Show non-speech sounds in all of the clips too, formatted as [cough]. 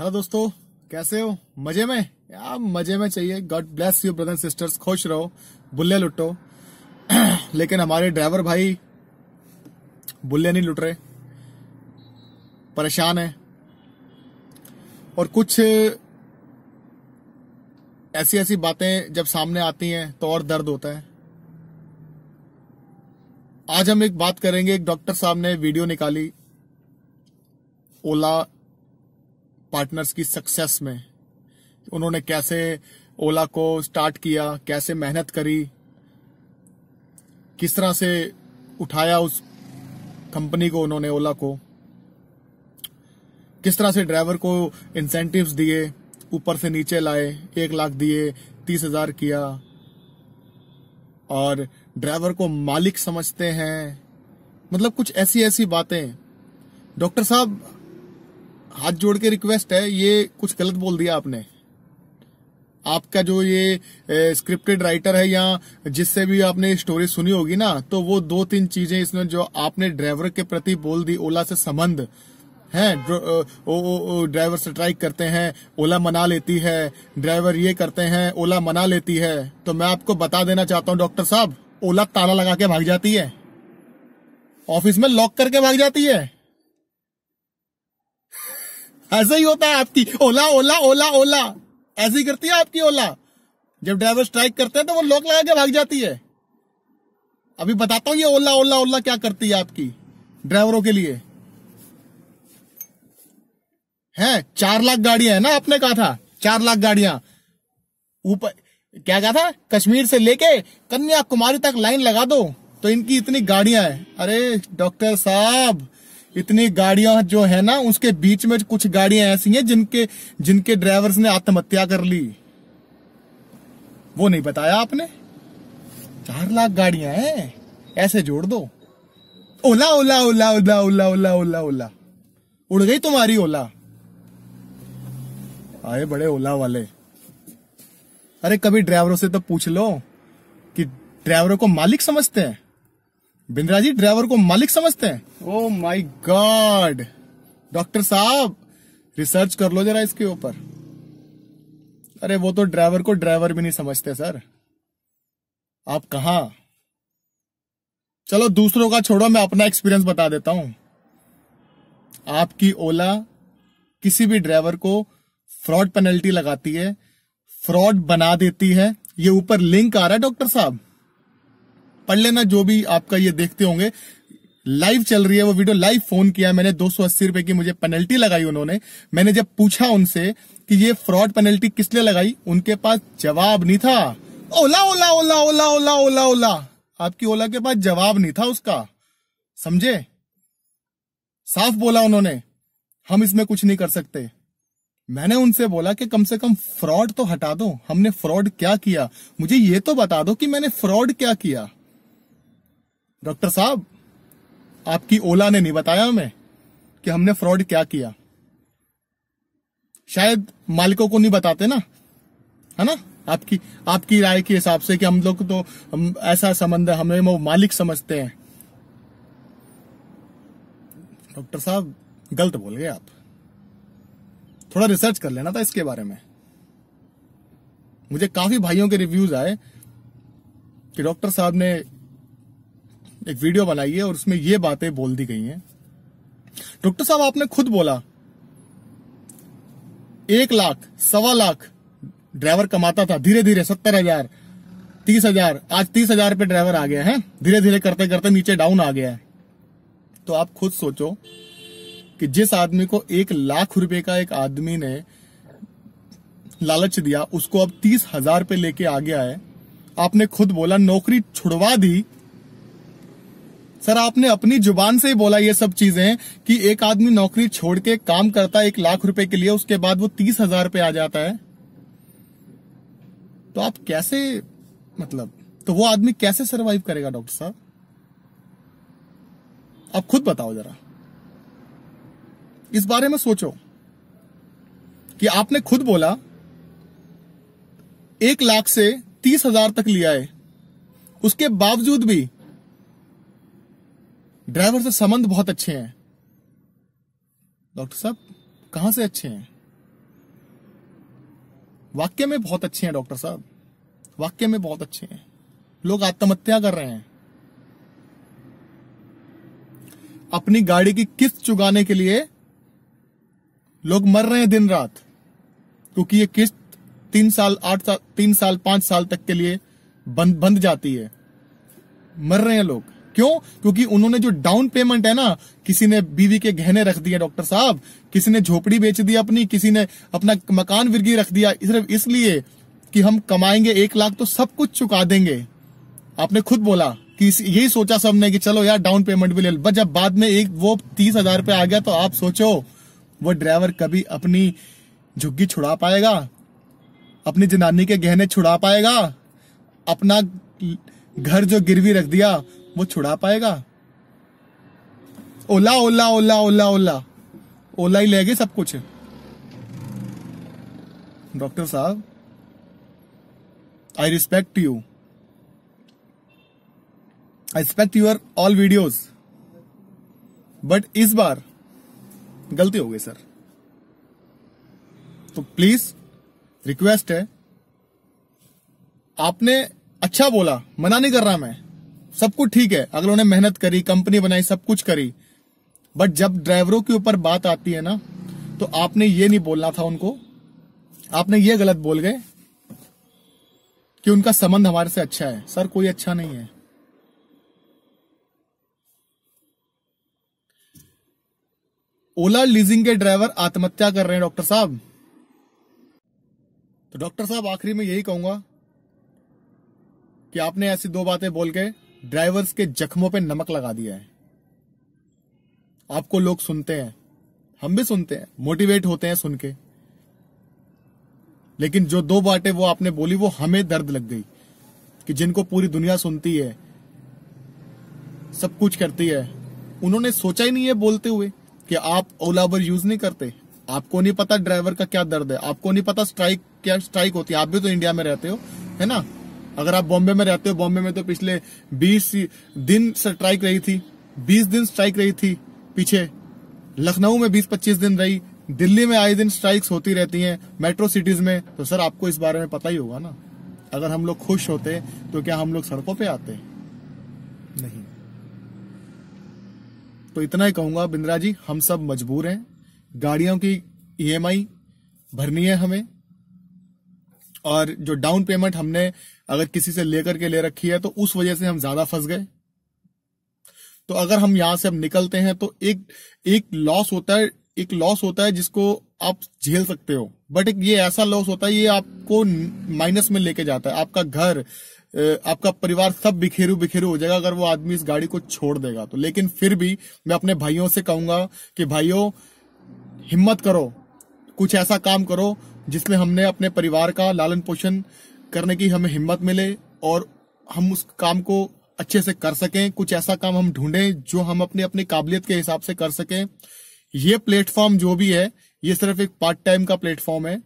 hello दोस्तों कैसे हो मजे में यार मजे में चाहिए God bless you brother sisters खुश रहो बुल्ले लुटो [clears throat] लेकिन हमारे ड्राइवर भाई बुल्ले नहीं लुट रहे परेशान है और कुछ ऐसी ऐसी बातें जब सामने आती हैं तो और दर्द होता है आज हम एक बात करेंगे एक डॉक्टर साहब ने वीडियो निकाली ओला पार्टनर्स की सक्सेस में उन्होंने कैसे ओला को स्टार्ट किया कैसे मेहनत करी किस तरह से उठाया उस कंपनी को उन्होंने ओला को किस तरह से ड्राइवर को इंसेंटिव्स दिए ऊपर से नीचे लाए एक लाख दिए तीस हजार किया और ड्राइवर को मालिक समझते हैं मतलब कुछ ऐसी ऐसी बातें डॉक्टर साहब हाथ जोड़ के रिक्वेस्ट है ये कुछ गलत बोल दिया आपने आपका जो ये स्क्रिप्टेड राइटर है या जिससे भी आपने स्टोरी सुनी होगी ना तो वो दो तीन चीजें इसमें जो आपने ड्राइवर के प्रति बोल दी ओला से संबंध है ड्राइवर स्ट्राइक करते हैं ओला मना लेती है ड्राइवर ये करते हैं ओला मना लेती है तो मैं आपको बता देना चाहता हूँ डॉक्टर साहब ओला ताला लगा के भाग जाती है ऑफिस में लॉक करके भाग जाती है ऐसा ही होता है आपकी ओला ओला ओला ओला ऐसे ही करती है आपकी ओला जब ड्राइवर स्ट्राइक करते हैं तो वो लोक लगा के भाग जाती है अभी बताता हूँ ये ओला ओला ओला क्या करती है आपकी ड्राइवरों के लिए हैं चार लाख गाड़ियां है ना आपने कहा था चार लाख गाड़ियां ऊपर क्या कहा था कश्मीर से लेके कन्याकुमारी तक लाइन लगा दो तो इनकी इतनी गाड़ियां है अरे डॉक्टर साहब इतनी गाड़ियां जो है ना उसके बीच में कुछ गाड़ियां ऐसी हैं जिनके जिनके ड्राइवर्स ने आत्महत्या कर ली वो नहीं बताया आपने चार लाख गाड़ियां हैं ऐसे जोड़ दो ओला ओला ओला ओला ओला ओला ओला ओला उड़ गई तुम्हारी ओला आए बड़े ओला वाले अरे कभी ड्राइवरों से तो पूछ लो कि ड्राइवरों को मालिक समझते हैं बिंद्रा जी ड्राइवर को मालिक समझते हैं ओ माई गॉड डॉक्टर साहब रिसर्च कर लो जरा इसके ऊपर अरे वो तो ड्राइवर को ड्राइवर भी नहीं समझते सर आप कहा चलो दूसरों का छोड़ो मैं अपना एक्सपीरियंस बता देता हूं आपकी ओला किसी भी ड्राइवर को फ्रॉड पेनल्टी लगाती है फ्रॉड बना देती है ये ऊपर लिंक आ रहा है डॉक्टर साहब पढ़ लेना जो भी आपका ये देखते होंगे लाइव चल रही है वो वीडियो लाइव फोन किया मैंने दो सौ अस्सी रुपए की मुझे पेनल्टी लगाई उन्होंने मैंने जब पूछा उनसे कि ये फ्रॉड पेनल्टी किस लिए लगाई उनके पास जवाब नहीं था ओला ओला ओला ओला ओला ओला ओला आपकी ओला के पास जवाब नहीं था उसका समझे साफ बोला उन्होंने हम इसमें कुछ नहीं कर सकते मैंने उनसे बोला कि कम से कम फ्रॉड तो हटा दो हमने फ्रॉड क्या किया मुझे ये तो बता दो कि मैंने फ्रॉड क्या किया डॉक्टर साहब आपकी ओला ने नहीं बताया हमें कि हमने फ्रॉड क्या किया शायद मालिकों को नहीं बताते ना है ना आपकी आपकी राय के हिसाब से कि हम लोग तो हम ऐसा संबंध है हमें वो मालिक समझते हैं डॉक्टर साहब गलत बोल गए आप थोड़ा रिसर्च कर लेना था इसके बारे में मुझे काफी भाइयों के रिव्यूज आए कि डॉक्टर साहब ने एक वीडियो बनाई है और उसमें ये बातें बोल दी गई हैं डॉक्टर साहब आपने खुद बोला एक लाख सवा लाख ड्राइवर कमाता था धीरे धीरे सत्तर हजार तीस हजार आज तीस हजार पे ड्राइवर आ गया है धीरे धीरे करते करते नीचे डाउन आ गया है तो आप खुद सोचो कि जिस आदमी को एक लाख रुपए का एक आदमी ने लालच दिया उसको अब तीस हजार पे लेके आ गया है आपने खुद बोला नौकरी छुड़वा दी सर आपने अपनी जुबान से ही बोला ये सब चीजें कि एक आदमी नौकरी छोड़ के काम करता है एक लाख रुपए के लिए उसके बाद वो तीस हजार पे आ जाता है तो आप कैसे मतलब तो वो आदमी कैसे सरवाइव करेगा डॉक्टर साहब आप खुद बताओ जरा इस बारे में सोचो कि आपने खुद बोला एक लाख से तीस हजार तक लिया है उसके बावजूद भी ड्राइवर से संबंध बहुत अच्छे हैं डॉक्टर साहब कहां से अच्छे हैं वाक्य में बहुत अच्छे हैं डॉक्टर साहब वाक्य में बहुत अच्छे हैं लोग आत्महत्या कर रहे हैं अपनी गाड़ी की किस्त चुकाने के लिए लोग मर रहे हैं दिन रात क्योंकि ये किस्त तीन साल आठ साल तीन साल पांच साल तक के लिए बंद बंद जाती है मर रहे हैं लोग क्यों क्योंकि उन्होंने जो डाउन पेमेंट है ना किसी ने बीवी के गहने रख दिए डॉक्टर साहब किसी ने झोपड़ी बेच दी अपनी किसी ने अपना मकान विरगी रख दिया सिर्फ इसलिए कि हम कमाएंगे एक लाख तो सब कुछ चुका देंगे आपने खुद बोला कि यही सोचा सबने कि चलो यार डाउन पेमेंट भी ले लो जब बाद में एक वो तीस हजार आ गया तो आप सोचो वो ड्राइवर कभी अपनी झुग्गी छुड़ा पाएगा अपनी जनानी के गहने छुड़ा पाएगा अपना घर जो गिरवी रख दिया वो छुड़ा पाएगा ओला ओला ओला ओला ओला ओला ही ले गए सब कुछ डॉक्टर साहब I respect you I respect your all videos but इस बार गलती हो गई सर तो प्लीज रिक्वेस्ट है आपने अच्छा बोला मना नहीं कर रहा मैं सब कुछ ठीक है अगर उन्हें मेहनत करी कंपनी बनाई सब कुछ करी बट जब ड्राइवरों के ऊपर बात आती है ना तो आपने ये नहीं बोलना था उनको आपने ये गलत बोल गए कि उनका संबंध हमारे से अच्छा है सर कोई अच्छा नहीं है ओला लीजिंग के ड्राइवर आत्महत्या कर रहे हैं डॉक्टर साहब तो डॉक्टर साहब आखिरी में यही कहूंगा कि आपने ऐसी दो बातें बोल के ड्राइवर्स के जख्मों पे नमक लगा दिया है आपको लोग सुनते हैं हम भी सुनते हैं मोटिवेट होते हैं सुन के लेकिन जो दो बातें वो आपने बोली वो हमें दर्द लग गई कि जिनको पूरी दुनिया सुनती है सब कुछ करती है उन्होंने सोचा ही नहीं है बोलते हुए कि आप ओला उबर यूज नहीं करते आपको नहीं पता ड्राइवर का क्या दर्द है आपको नहीं पता स्ट्राइक क्या स्ट्राइक होती है आप भी तो इंडिया में रहते हो है ना अगर आप बॉम्बे में रहते हो बॉम्बे में तो पिछले 20 दिन स्ट्राइक रही थी 20 दिन स्ट्राइक रही थी पीछे लखनऊ में 20-25 दिन रही दिल्ली में आए दिन स्ट्राइक्स होती रहती हैं मेट्रो सिटीज में तो सर आपको इस बारे में पता ही होगा ना अगर हम लोग खुश होते तो क्या हम लोग सड़कों पे आते नहीं तो इतना ही कहूंगा बिंद्रा जी हम सब मजबूर हैं गाड़ियों की ईएमआई e भरनी है हमें और जो डाउन पेमेंट हमने अगर किसी से लेकर के ले रखी है तो उस वजह से हम ज्यादा फंस गए तो अगर हम यहां से अब निकलते हैं तो एक एक लॉस होता है एक लॉस होता है जिसको आप झेल सकते हो बट एक ये ऐसा लॉस होता है ये आपको माइनस में लेके जाता है आपका घर आपका परिवार सब बिखेरू बिखेरू हो जाएगा अगर वो आदमी इस गाड़ी को छोड़ देगा तो लेकिन फिर भी मैं अपने भाइयों से कहूंगा कि भाइयों हिम्मत करो कुछ ऐसा काम करो जिसमें हमने अपने परिवार का लालन पोषण करने की हमें हिम्मत मिले और हम उस काम को अच्छे से कर सकें कुछ ऐसा काम हम ढूंढें जो हम अपने अपनी काबिलियत के हिसाब से कर सकें ये प्लेटफॉर्म जो भी है ये सिर्फ एक पार्ट टाइम का प्लेटफॉर्म है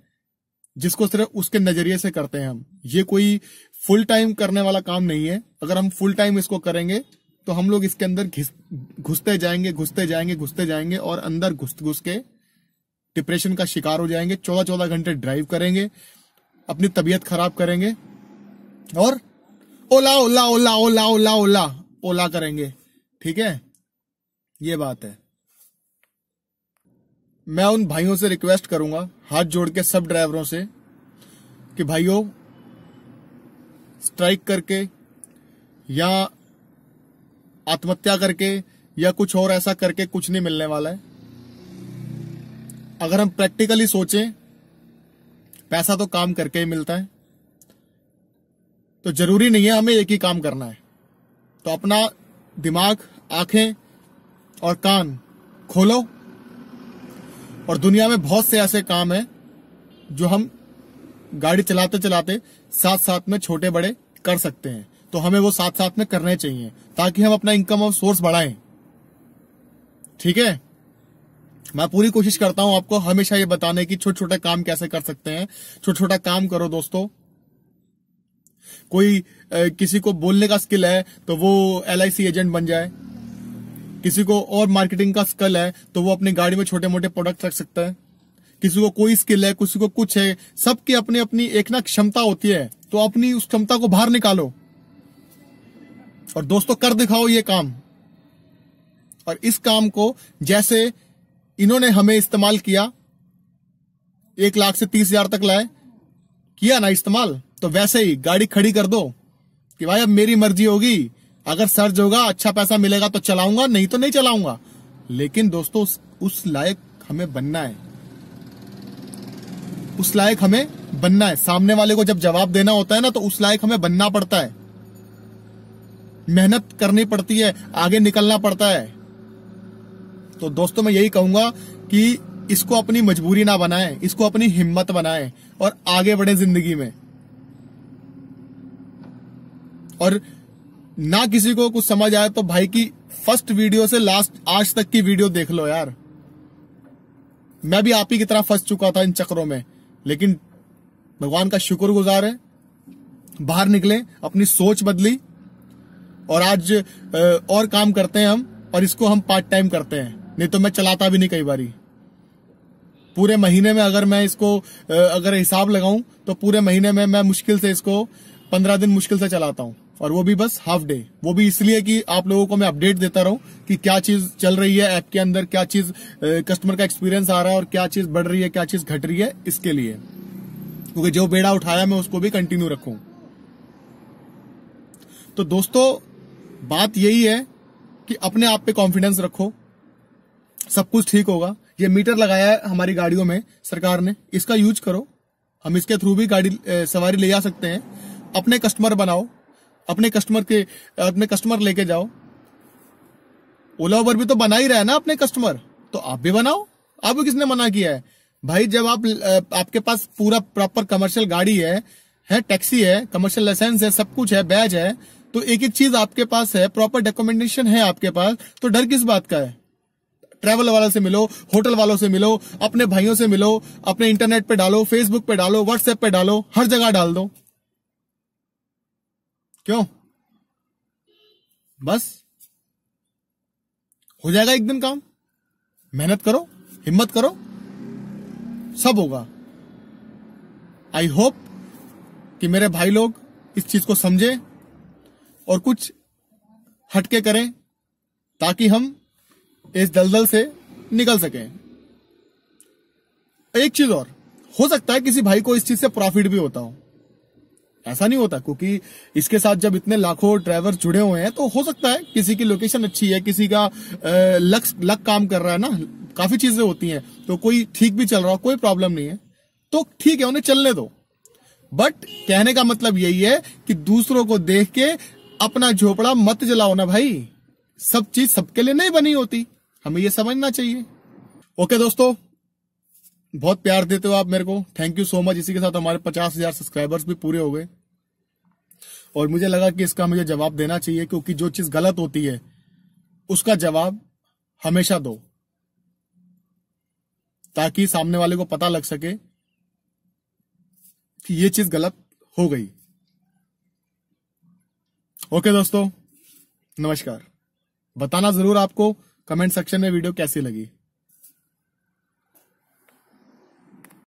जिसको सिर्फ उसके नजरिए से करते हैं हम ये कोई फुल टाइम करने वाला काम नहीं है अगर हम फुल टाइम इसको करेंगे तो हम लोग इसके अंदर घुसते जाएंगे घुसते जाएंगे घुसते जाएंगे और अंदर घुस घुस के डिप्रेशन का शिकार हो जाएंगे चौदह चौदह घंटे ड्राइव करेंगे अपनी तबीयत खराब करेंगे और ओला ओला ओला ओला ओला ओला ओला करेंगे ठीक है ये बात है मैं उन भाइयों से रिक्वेस्ट करूंगा हाथ जोड़ के सब ड्राइवरों से कि भाइयों स्ट्राइक करके या आत्महत्या करके या कुछ और ऐसा करके कुछ नहीं मिलने वाला है अगर हम प्रैक्टिकली सोचें पैसा तो काम करके ही मिलता है तो जरूरी नहीं है हमें एक ही काम करना है तो अपना दिमाग आंखें और कान खोलो और दुनिया में बहुत से ऐसे काम हैं जो हम गाड़ी चलाते चलाते साथ साथ में छोटे बड़े कर सकते हैं तो हमें वो साथ साथ में करने चाहिए ताकि हम अपना इनकम और सोर्स बढ़ाएं ठीक है मैं पूरी कोशिश करता हूं आपको हमेशा ये बताने की छोटे छोटे काम कैसे कर सकते हैं छोटा छोटा काम करो दोस्तों कोई ए, किसी को बोलने का स्किल है तो वो एल एजेंट बन जाए किसी को और मार्केटिंग का स्किल है तो वो अपनी गाड़ी में छोटे मोटे प्रोडक्ट रख सकता है किसी को कोई स्किल है किसी को कुछ है सबकी अपनी अपनी एक ना क्षमता होती है तो अपनी उस क्षमता को बाहर निकालो और दोस्तों कर दिखाओ ये काम और इस काम को जैसे इन्होंने हमें इस्तेमाल किया एक लाख से तीस हजार तक लाए किया ना इस्तेमाल तो वैसे ही गाड़ी खड़ी कर दो कि भाई अब मेरी मर्जी होगी अगर सर्च होगा अच्छा पैसा मिलेगा तो चलाऊंगा नहीं तो नहीं चलाऊंगा लेकिन दोस्तों उस, उस लायक हमें बनना है उस लायक हमें बनना है सामने वाले को जब जवाब देना होता है ना तो उस लायक हमें बनना पड़ता है मेहनत करनी पड़ती है आगे निकलना पड़ता है तो दोस्तों मैं यही कहूंगा कि इसको अपनी मजबूरी ना बनाएं इसको अपनी हिम्मत बनाएं और आगे बढ़े जिंदगी में और ना किसी को कुछ समझ आए तो भाई की फर्स्ट वीडियो से लास्ट आज तक की वीडियो देख लो यार मैं भी आप ही की तरह फंस चुका था इन चक्रों में लेकिन भगवान का शुक्र गुजार है बाहर निकले अपनी सोच बदली और आज और काम करते हैं हम और इसको हम पार्ट टाइम करते हैं नहीं तो मैं चलाता भी नहीं कई बार पूरे महीने में अगर मैं इसको अगर हिसाब लगाऊं तो पूरे महीने में मैं मुश्किल से इसको पंद्रह दिन मुश्किल से चलाता हूं और वो भी बस हाफ डे वो भी इसलिए कि आप लोगों को मैं अपडेट देता रहूं कि क्या चीज चल रही है ऐप के अंदर क्या चीज कस्टमर का एक्सपीरियंस आ रहा है और क्या चीज बढ़ रही है क्या चीज घट रही है इसके लिए क्योंकि जो बेड़ा उठाया मैं उसको भी कंटिन्यू रखू तो दोस्तों बात यही है कि अपने आप पे कॉन्फिडेंस रखो सब कुछ ठीक होगा ये मीटर लगाया है हमारी गाड़ियों में सरकार ने इसका यूज करो हम इसके थ्रू भी गाड़ी ए, सवारी ले जा सकते हैं अपने कस्टमर बनाओ अपने कस्टमर के अपने कस्टमर लेके जाओ ओला उबर भी तो बना ही रहा है ना अपने कस्टमर तो आप भी बनाओ आप भी किसने मना किया है भाई जब आप आपके पास पूरा प्रॉपर कमर्शियल गाड़ी है है टैक्सी है कमर्शियल लाइसेंस है सब कुछ है बैज है तो एक एक चीज आपके पास है प्रॉपर डॉक्यूमेंटेशन है आपके पास तो डर किस बात का है ट्रेवल वालों से मिलो होटल वालों से मिलो अपने भाइयों से मिलो अपने इंटरनेट पे डालो फेसबुक पे डालो व्हाट्सएप पे डालो हर जगह डाल दो क्यों बस हो जाएगा एक दिन काम मेहनत करो हिम्मत करो सब होगा आई होप कि मेरे भाई लोग इस चीज को समझे और कुछ हटके करें ताकि हम इस दलदल से निकल सके एक चीज और हो सकता है किसी भाई को इस चीज से प्रॉफिट भी होता हो ऐसा नहीं होता क्योंकि इसके साथ जब इतने लाखों ड्राइवर जुड़े हुए हैं तो हो सकता है किसी की लोकेशन अच्छी है किसी का लक लक काम कर रहा है ना काफी चीजें होती हैं तो कोई ठीक भी चल रहा हो कोई प्रॉब्लम नहीं है तो ठीक है उन्हें चलने दो बट कहने का मतलब यही है कि दूसरों को देख के अपना झोपड़ा मत जलाओ ना भाई सब चीज सबके लिए नहीं बनी होती हमें ये समझना चाहिए ओके दोस्तों बहुत प्यार देते हो आप मेरे को थैंक यू सो मच इसी के साथ हमारे पचास हजार सब्सक्राइबर्स भी पूरे हो गए और मुझे लगा कि इसका मुझे जवाब देना चाहिए क्योंकि जो चीज गलत होती है उसका जवाब हमेशा दो ताकि सामने वाले को पता लग सके कि ये चीज गलत हो गई ओके दोस्तों नमस्कार बताना जरूर आपको कमेंट सेक्शन में वीडियो कैसी लगी